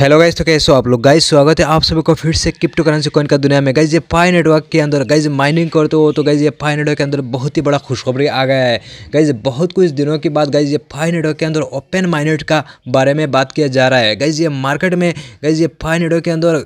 hello guys तो कैसे हो आप लोग गाइज स्वागत है आप सभी को फिर से क्रिप्टो करेंसी कॉइन का दुनिया में गाइस ये पाई नेटवर्क के अंदर गाइस माइनिंग करते हो तो गाइस ये पाई नेटवर्क के अंदर बहुत ही बड़ा खुशखबरी आ गया है गाइस बहुत कुछ दिनों के बाद गाइस ये पाई नेटवर्क के अंदर ओपन माइनेट का बारे में बात किया जा रहा है गाइज ये मार्केट में गाइज ये पाई नेटवर्क के अंदर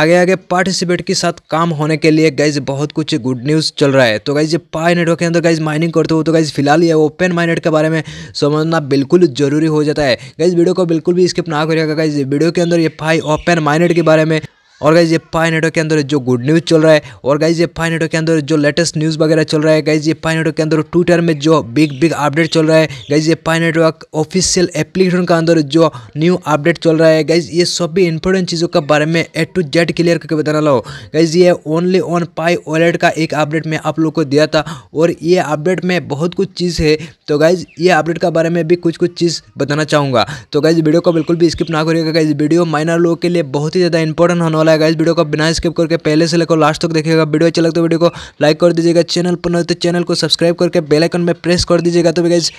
आगे आगे पार्टिसिपेट के साथ काम होने के लिए गाइज बहुत कुछ गुड न्यूज़ चल रहा है तो गाइज पाई नेटवर्क के अंदर गाइज माइनिंग करते हो तो गाइज फिलहाल ये ओपन माइनेट के बारे में समझना बिल्कुल जरूरी हो जाता है गाइज वीडियो को बिल्कुल भी स्किप ना करिएगा गाइज वीडियो के अंदर ये पाई ओपन माइनेट के बारे में और गाइज ये पाई नेटवर्क के अंदर जो गुड न्यूज़ चल रहा है और गाइज ये पाई नेटवर्क के अंदर जो लेटेस्ट न्यूज़ वगैरह चल रहा है गाइज ये फाइनेटो के अंदर ट्विटर में जो बिग बिग अपडेट चल रहा है गाइज ये पाई नेटवर्क ऑफिशियल एप्लीकेशन का अंदर जो न्यू अपडेट चल रहा है गाइज ये सभी इंपॉर्टेंट चीज़ों के बारे में ए टू जेड क्लियर करके बताना लो गाइज ये ओनली ऑन पाई वॉलेट का एक अपडेट मैं आप लोग को दिया था और ये अपडेट में बहुत कुछ चीज़ है तो गाइज ये अपडेट के बारे में भी कुछ कुछ चीज़ बताना चाहूँगा तो गाइज वीडियो को बिल्कुल भी स्किप ना करिएगा गाइज वीडियो माइनर लोगों के लिए बहुत ही ज़्यादा इंपॉर्टेंट होने वाला वाला है इस वीडियो को बिना स्किप करके पहले से लेकर लास्ट तक देखिएगा वीडियो अच्छा लगता है वीडियो को लाइक कर दीजिएगा चैनल पर नहीं तो चैनल को सब्सक्राइब करके बेलाइकन में प्रेस कर दीजिएगा तो guys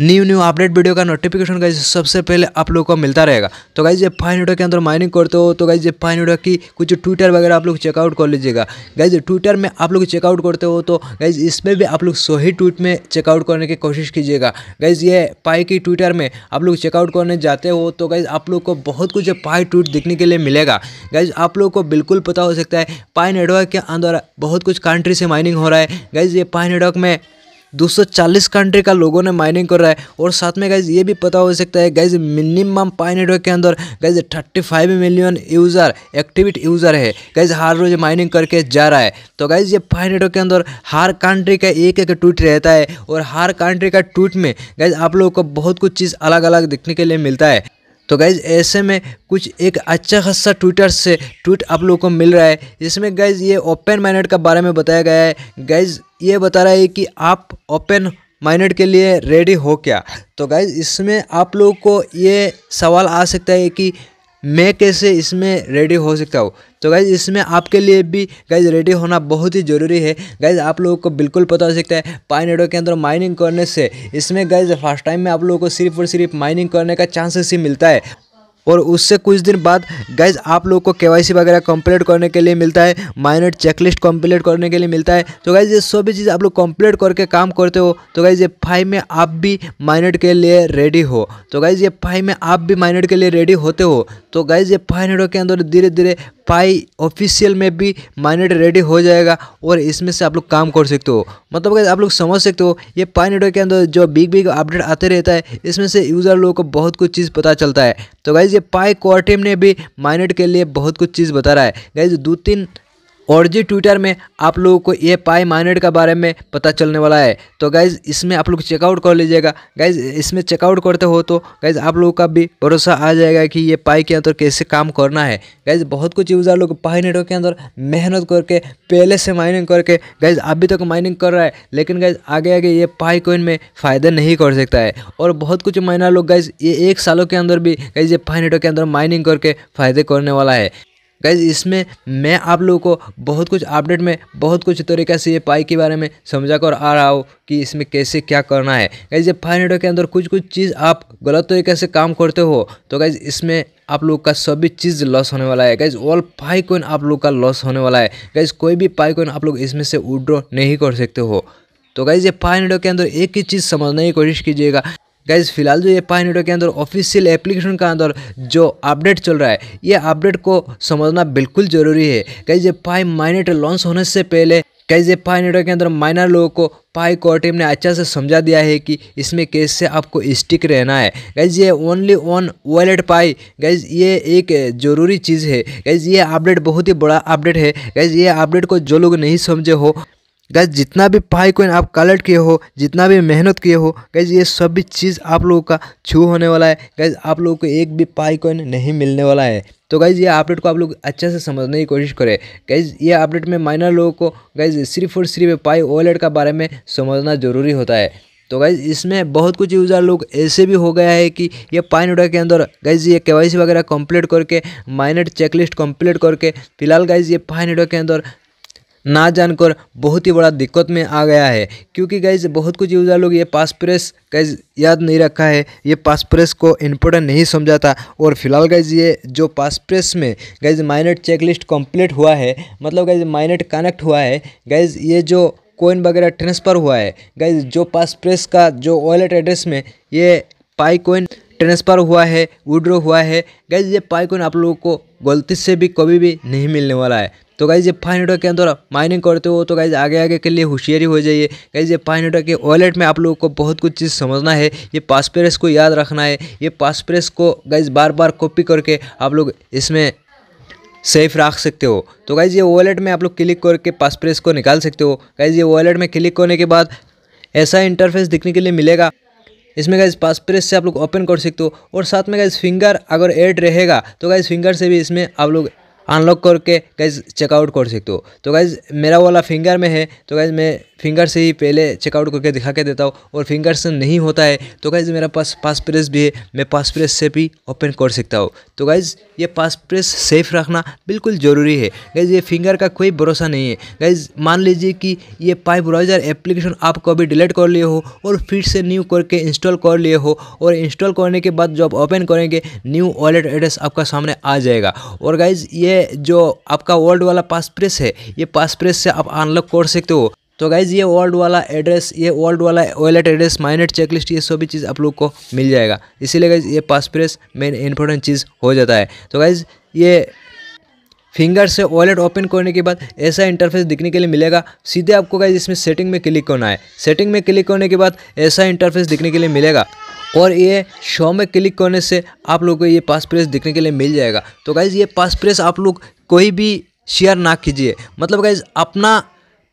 new new update video का नोटिफिकेशन गाइज सबसे पहले आप लोग को मिलता रहेगा तो गाइज जब फाइन के अंदर माइनिंग करते हो तो गाइज जब फाइन की कुछ ट्विटर वगैरह आप लोग चेकआउट कर लीजिएगा गाइज ट्विटर में आप लोग चेकआउट करते हो तो गाइज इसमें भी आप लोग सो ही ट्वीट में चेकआउट करने की कोशिश कीजिएगा गाइज ये पाई की ट्विटर में आप लोग चेकआउट करने जाते हो तो गाइज आप लोग को बहुत कुछ पाई ट्वीट देखने के लिए मिलेगा गाइज आप लोग को बिल्कुल पता हो सकता है पाई नेटवर्क के अंदर बहुत कुछ कंट्री से माइनिंग हो रहा है गाइज ये पाई नेटवर्क में 240 कंट्री का लोगों ने माइनिंग कर रहा है और साथ में गाइज ये भी पता हो सकता है गाइज मिनिमम पाई नेटवर्क के अंदर guys 35 million user active user है गाइज हर रोज माइनिंग करके जा रहा है तो गाइज ये पाई नेटवर्क के अंदर हर कंट्री का एक एक ट्वीट रहता है और हर कंट्री का ट्वीट में गाइज आप लोगों को बहुत कुछ चीज़ अलग अलग देखने के लिए मिलता है तो गैज़ ऐसे में कुछ एक अच्छा खासा ट्विटर से ट्वीट आप लोगों को मिल रहा है जिसमें गैज़ ये ओपन माइनेट का बारे में बताया गया है गैज़ ये बता रहा है कि आप ओपन माइनेट के लिए रेडी हो क्या तो गैज़ इसमें आप लोगों को ये सवाल आ सकता है कि मैं कैसे इसमें रेडी हो सकता हूँ तो गाइज इसमें आपके लिए भी गाइज रेडी होना बहुत ही ज़रूरी है गाइज आप लोगों को बिल्कुल पता हो सकता है पाइन के अंदर माइनिंग करने से इसमें गाइज फर्स्ट टाइम में आप लोगों को सिर्फ और सिर्फ माइनिंग करने का चांसेस ही मिलता है और उससे कुछ दिन बाद गाइज आप लोग को के वगैरह कंप्लीट करने के लिए मिलता है माइनर चेकलिस्ट कंप्लीट करने के लिए मिलता है तो गाइज ये सभी चीज़ आप लोग कंप्लीट करके काम करते हो तो गाइज ये फाइव में आप भी माइनर के लिए रेडी हो तो गाइज ये फाइव में आप भी माइनर के लिए रेडी होते हो तो गाइज ये फाइव हंड्रेड के अंदर धीरे धीरे फाइव ऑफिशियल में भी माइनेट रेडी हो जाएगा और इसमें से आप लोग काम कर सकते हो मतलब आप लोग समझ सकते हो ये पाई नेटवर्क के अंदर जो बिग बिग अपडेट आते रहता है इसमें से यूज़र लोगों को बहुत कुछ चीज़ पता चलता है तो गाइज गाइज पाई क्वार्टिम ने भी माइनेट के लिए बहुत कुछ चीज़ बता रहा है गाइज दो तीन और जी ट्विटर में आप लोगों को ये पाई माइनेट का बारे में पता चलने वाला है तो गाइज़ इसमें आप लोग चेकआउट कर लीजिएगा गाइज़ इसमें चेकआउट करते हो तो गाइज़ आप लोगों का भी भरोसा आ जाएगा कि ये पाई के अंदर कैसे काम करना है गाइज़ बहुत कुछ यूज़र लोग पाई नेटवर्क के अंदर मेहनत करके पहले से माइनिंग करके गाइज़ अभी तक माइनिंग कर रहा है लेकिन गाइज़ आगे आगे ये पाई कोइन में फ़ायदा नहीं कर सकता है और बहुत कुछ माइनर लोग गाइज़ ये एक सालों के अंदर भी गाइज़ ये पाई नेटवर्क के अंदर माइनिंग करके फ़ायदे करने वाला है गाइज इसमें मैं आप लोगों को बहुत कुछ अपडेट में बहुत कुछ तरीके से ये पाई के बारे में समझा कर आ रहा हूँ कि इसमें कैसे क्या करना है गाइज ये फाइव नेटवर्क के अंदर कुछ कुछ चीज़ आप गलत तरीके से काम करते हो तो गाइज इसमें आप लोग का सभी चीज़ लॉस होने वाला है गाइज ऑल फाइव कोइन आप लोग का लॉस होने वाला है गाइज कोई भी पाई कोइन आप लोग इसमें से विड्रॉ नहीं कर सकते हो तो गाइज ये फाइव नेटवर्क के अंदर एक ही चीज़ समझने की कोशिश कीजिएगा गाइज फिलहाल जो ये पाई नेटवर्क के अंदर ऑफिशियल एप्लीकेशन का अंदर जो अपडेट चल रहा है ये अपडेट को समझना बिल्कुल ज़रूरी है गाइज ये पाई माइनेट लॉन्च होने से पहले गाइज ये पाई नेटवर्क के अंदर माइनर लोगों को पाई कोर टीम ने अच्छा से समझा दिया है कि इसमें कैसे आपको स्टिक रहना है गाइज ये only on wallet Pi guys ये एक ज़रूरी चीज़ है गाइज ये अपडेट बहुत ही बड़ा अपडेट है गाइज ये अपडेट को जो लोग नहीं समझे हो गैस जितना भी पाई कोइन आप कलेक्ट किए हो जितना भी मेहनत किए हो गैस ये सभी चीज़ आप लोगों का छू होने वाला है गैस आप लोगों को एक भी पाई कोइन नहीं मिलने वाला है तो गाइज़ ये अपडेट को आप लोग अच्छे से समझने की कोशिश करें गाइज़ ये अपडेट में माइनर लोगों को गाइज़ सिर्फ और सिर्फ पाई वॉलेट का बारे में समझना ज़रूरी होता है तो गाइज इसमें बहुत कुछ यूज़र लोग ऐसे भी हो गया है कि ये पाइन उडा के अंदर गाइज ये केवाईसी वगैरह कंप्लीट करके माइनर चेकलिस्ट कंप्लीट करके फिलहाल गाइज ये पाइन उडा के अंदर ना जानकर बहुत ही बड़ा दिक्कत में आ गया है क्योंकि गाइज बहुत कुछ यूज़र लोग ये पास प्रेस गाइज याद नहीं रखा है ये पास प्रेस को इम्पोर्टेंट नहीं समझा था और फिलहाल गाइज ये जो पास प्रेस में guys mainnet checklist complete हुआ है मतलब गाइज माइनेट कनेक्ट हुआ है गाइज ये जो कोइन वगैरह ट्रांसफ़र हुआ है गाइज जो पास प्रेस का जो वॉलेट एड्रेस में ये पाई कोइन ट्रांसफ़र हुआ है विड्रो हुआ है गैज ये पाई कोइन आप लोगों को गलती से भी कभी भी नहीं मिलने वाला है तो गाइज ये फाइव नेटवर्क के अंदर माइनिंग करते हो तो गाइज आगे आगे के लिए होशियारी हो जाइए गाइज ये फाइव नेटवर्क के वॉलेट में आप लोगों को बहुत कुछ चीज़ समझना है ये पासप्रेस को याद रखना है ये पासप्रेस को गाइज बार बार कॉपी करके आप लोग इसमें सेफ रख सकते हो तो गाइज ये वॉलेट में आप लोग क्लिक करके पासप्रेस को निकाल सकते हो गाइज ये वॉलेट में क्लिक करने के बाद ऐसा इंटरफेस दिखने के लिए मिलेगा इसमें गाइज पासप्रेस से आप लोग ओपन कर सकते हो और साथ में गाइज फिंगर अगर एड रहेगा तो गाइज फिंगर से भी इसमें आप लोग अनलॉक करके गैज चेकआउट कर सकते हो तो गैज़ मेरा वाला फिंगर में है तो गैज़ मैं फिंगर से ही पहले चेकआउट करके दिखा के देता हूँ और फिंगर से नहीं होता है तो गाइज़ मेरा पास पास प्रेस भी है मैं पास प्रेस से भी ओपन कर सकता हूँ तो गाइज़ ये पास प्रेस सेफ रखना बिल्कुल ज़रूरी है गाइज़ ये फिंगर का कोई भरोसा नहीं है गाइज़ मान लीजिए कि ये पाइप ब्राउजर एप्लीकेशन आप कभी डिलीट कर लिए हो और फिर से न्यू करके इंस्टॉल कर लिए हो और इंस्टॉल करने के बाद आप ओपन करेंगे न्यू वॉलेट एड्रेस आपका सामने आ जाएगा और गाइज़ ये जो आपका वर्ल्ड वाला पास प्रेस है ये पास प्रेस से आप अनलॉक कर सकते हो तो गाइज ये ओल्ड वाला एड्रेस ये ओल्ड वाला वॉलेट एड्रेस माइनेट चेकलिस्ट ये सभी चीज़ आप लोग को मिल जाएगा इसीलिए गाइज ये पासप्रेस मेन इंपॉर्टेंट चीज़ हो जाता है तो गाइज ये फिंगर से वॉलेट ओपन करने के बाद ऐसा इंटरफेस दिखने के लिए मिलेगा सीधे आपको गाइज इसमें सेटिंग में क्लिक करना है सेटिंग में क्लिक करने के बाद ऐसा इंटरफेस दिखने के लिए मिलेगा और ये शो में क्लिक करने से आप लोग को ये पास प्रेस दिखने के लिए मिल जाएगा तो गाइज़ ये पास प्रेस आप लोग कोई भी शेयर ना कीजिए मतलब गाइज अपना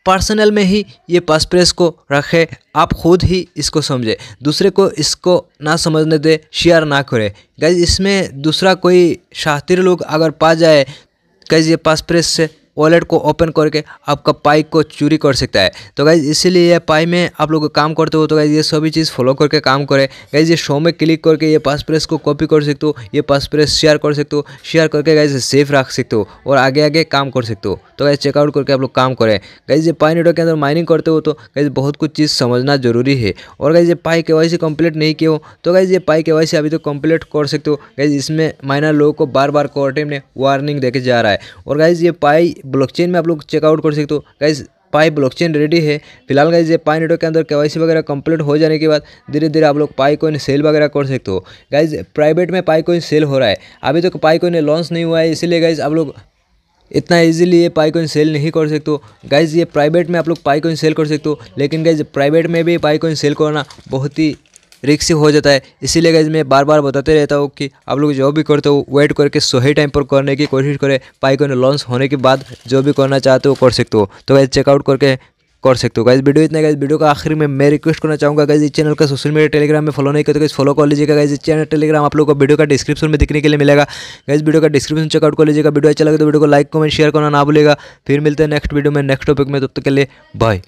पर्सनल में ही ये पासप्रेस को रखें आप खुद ही इसको समझे दूसरे को इसको ना समझने दे शेयर ना करें गैज इसमें दूसरा कोई शातिर लोग अगर पा जाए गैज ये पास प्रेस से वॉलेट को ओपन करके आपका पाई को चोरी कर सकता है तो गाइज इसीलिए ये पाई में आप लोग काम करते हो तो गाइज ये सभी चीज़ फॉलो करके काम करें गाइज ये शो में क्लिक करके ये पास प्रेस को कॉपी कर सकते हो ये पास प्रेस शेयर कर सकते हो शेयर करके गाइज सेफ रख सकते हो और आगे आगे काम कर सकते हो तो गाइज चेकआउट करके आप लोग काम करें गाइज ये पाई नेटवर्क के अंदर माइनिंग करते हो तो गाइज बहुत कुछ चीज़ समझना जरूरी है और गाइज ये पाई के वाई सी नहीं किए हो तो गाइज ये पाई के वाई सी अभी तो कंप्लीट कर सकते हो गाइज इसमें माइनर लोगों को बार बार कोर्टिम ने वार्निंग देके जा रहा है और गाइज ये पाई ब्लॉकचेन में आप लोग चेकआउट कर सकते हो गाइज पाई ब्लॉकचेन रेडी है फिलहाल गाइज ये पाई नेटवर्क के अंदर केवाईसी वगैरह कंप्लीट हो जाने के बाद धीरे धीरे आप लोग पाई कोइन सेल वगैरह कर सकते हो गाइज प्राइवेट में पाई कोइन सेल हो रहा है अभी तक तो पाई कोइन लॉन्च नहीं हुआ है इसीलिए गाइज आप लोग इतना इजीली ये पाई कोइन सेल नहीं कर सकते हो गाइज ये प्राइवेट में आप लोग पाई कोइन सेल कर सकते हो लेकिन गाइज प्राइवेट में भी पाई कोइन सेल करना बहुत ही रिक्सी हो जाता है इसीलिए गाइज मैं बार बार बताते रहता हूँ कि आप लोग जो भी करते हो वेट करके सही टाइम पर करने की कोशिश करें पाइकॉन लॉन्च होने के बाद जो भी करना चाहते हो कर सकते हो तो गाइज चेकआउट करके कर सकते हो गाइज वीडियो इतना गाइज वीडियो का आखिर में मैं रिक्वेस्ट करना चाहूँगा गाइज इस चैनल का सोशल मीडिया टेलीग्राम में फॉलो नहीं करते गाइज फॉलो कर लीजिएगा गाइज इस चैनल टेलीग्राम आप लोगों को वीडियो का डिस्क्रिप्शन में देखने के लिए मिलेगा गाइज वीडियो का डिस्क्रिप्शन चेकआउट कर लीजिएगा वीडियो अच्छा लगे तो वीडियो को लाइक कमेंट शेयर करना ना भूलेगा फिर मिलते हैं नेक्स्ट वीडियो में नेक्स्ट टॉपिक में तब तक के लिए बाय